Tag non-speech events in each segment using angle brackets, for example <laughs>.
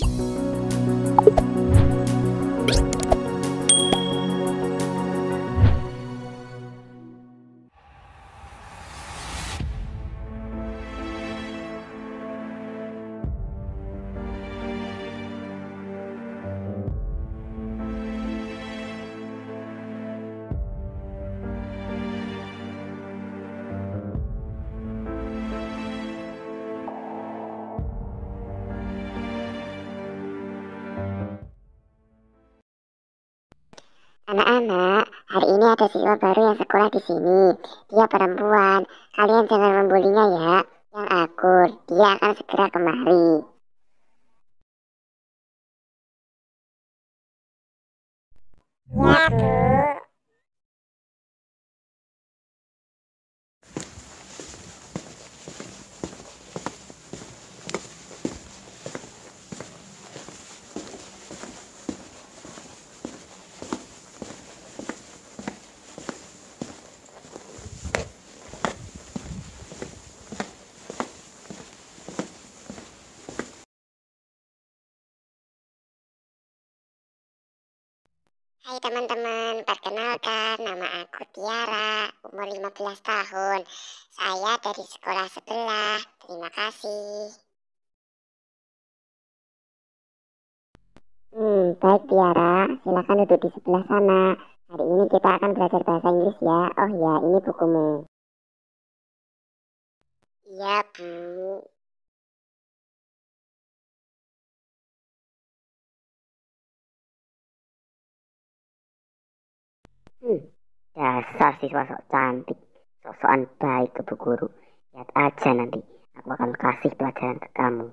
you Anak-anak, hari ini ada siswa baru yang sekolah di sini. Dia perempuan. Kalian jangan membulinya ya. Yang akur, dia akan segera kemari. Ya, teman-teman, perkenalkan nama aku Tiara, umur 15 tahun. Saya dari sekolah sebelah. Terima kasih. Hmm, baik Tiara, silakan duduk di sebelah sana. Hari ini kita akan belajar bahasa Inggris ya. Oh ya, ini bukumu. Iya, Bu. Hmm, dasar siswa sok cantik, sosokan baik ke bu guru. Lihat aja nanti, aku akan kasih pelajaran ke kamu.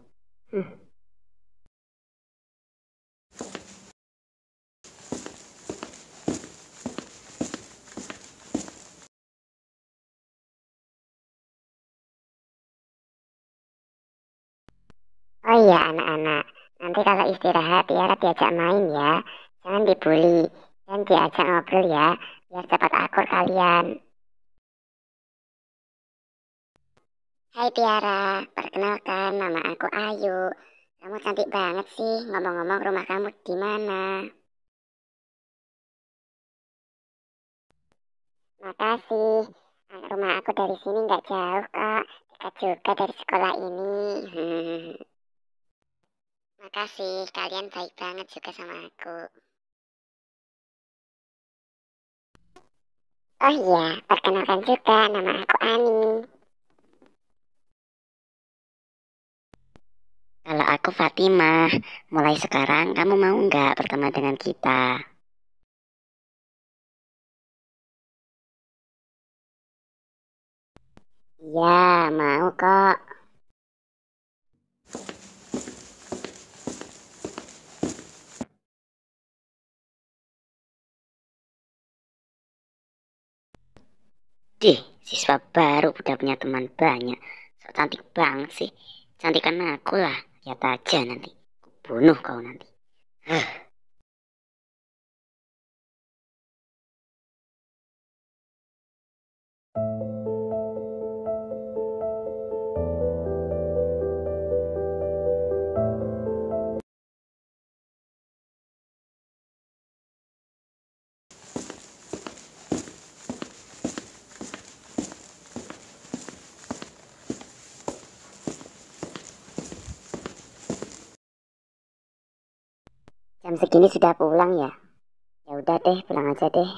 Oh iya anak-anak, nanti kalau istirahat ya, diajak main ya. Jangan dibully, dan diajak ngobrol ya biar cepat akur kalian Hai Tiara, perkenalkan nama aku Ayu. Kamu cantik banget sih. Ngomong-ngomong rumah kamu di mana? Makasih. Rumah aku dari sini nggak jauh kok. Dekat juga dari sekolah ini. <laughs> Makasih, kalian baik banget juga sama aku. Oh iya, perkenalkan juga nama aku Ani. Kalau aku Fatimah, mulai sekarang kamu mau nggak berteman dengan kita? Ya, mau kok. Dih, siswa baru udah punya teman banyak. So cantik banget sih. Cantikan aku lah. Lihat aja nanti. Bunuh kau nanti. Huh. segini sudah pulang ya ya udah deh pulang aja deh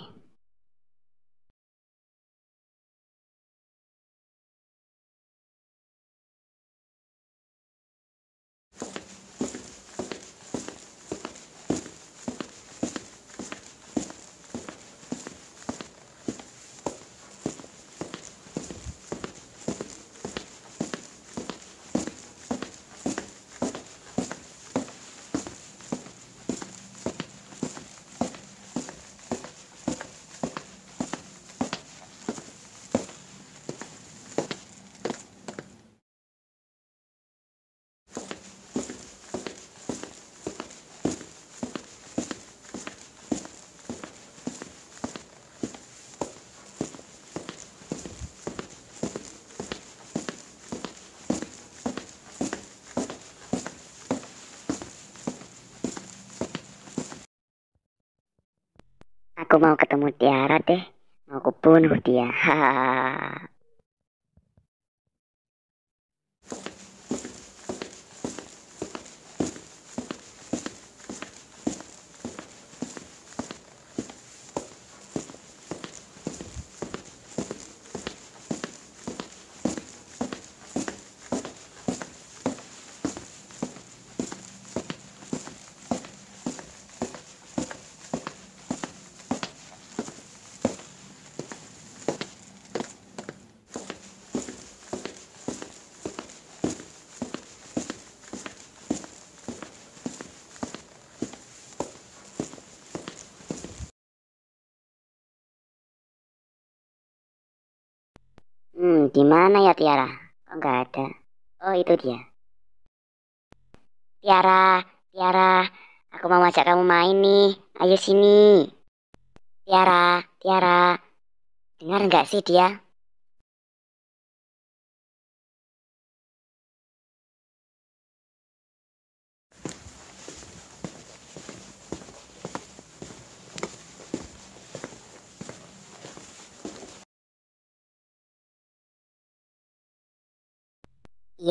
Aku mau ketemu Tiara deh. Mau aku bunuh dia. Hahaha. <laughs> Di mana ya Tiara? Oh, nggak ada. Oh, itu dia. Tiara, Tiara, aku mau ajak kamu main nih. Ayo sini. Tiara, Tiara. Dengar nggak sih dia?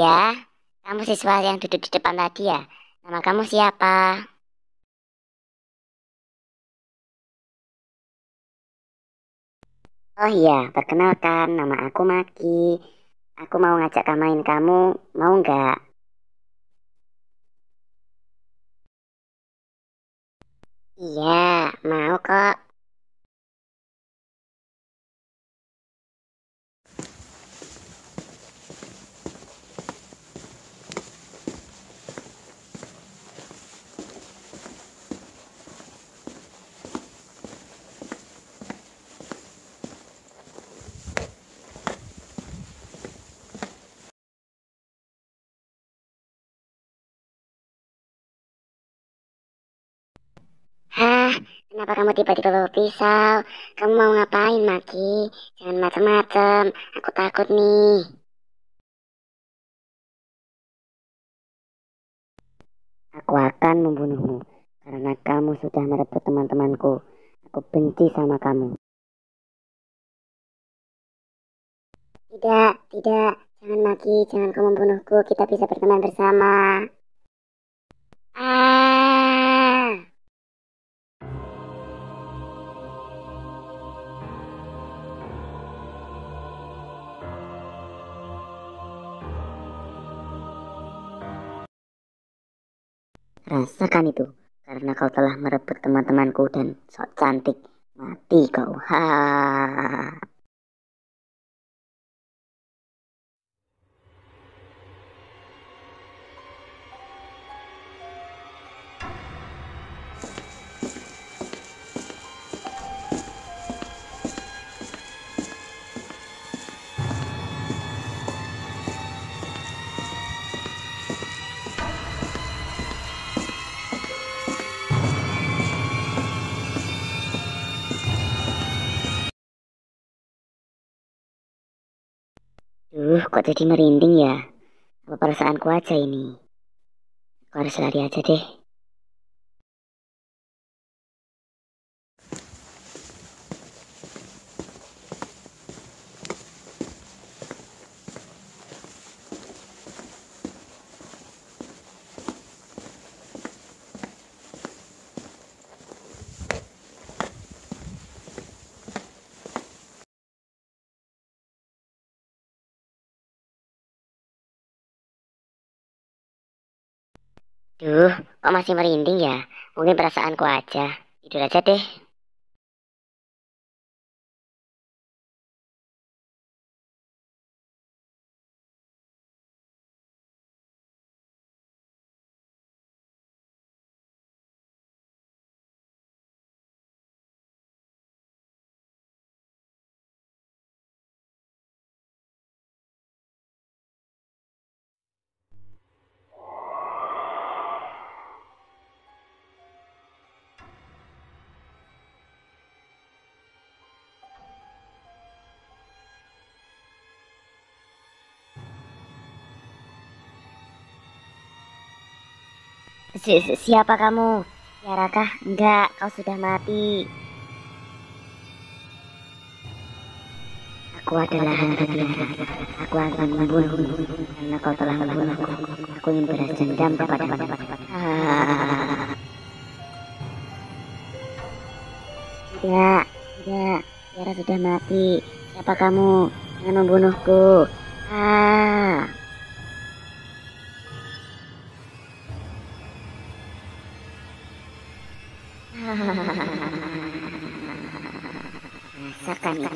Ya, kamu siswa yang duduk di depan tadi ya. Nama kamu siapa? Oh iya, perkenalkan, nama aku Maki. Aku mau ngajak main kamu, mau nggak? Iya, mau kok. Kenapa kamu tiba-tiba bawa pisau? Kamu mau ngapain, Maki? Jangan macam-macam. Aku takut nih. Aku akan membunuhmu karena kamu sudah merebut teman-temanku. Aku benci sama kamu. Tidak, tidak. Jangan Maki, jangan kau membunuhku. Kita bisa berteman bersama. Ah. Rasakan itu, karena kau telah merebut teman-temanku dan sok cantik. Mati kau. Ha. Duh, kok jadi merinding ya? Apa perasaanku aja ini? Aku harus lari aja deh. Duh, kok masih merinding ya? Mungkin perasaanku aja. Tidur aja deh. Si -si Siapa kamu? Tiarakah? Enggak, kau sudah mati. Aku adalah hamba Aku akan membunuhmu karena kau telah membunuhku. Aku ingin balas dendam kepada kepada. Tidak, tidak. Tiara sudah mati. Siapa kamu? Jangan membunuhku. Ah. 坂見る。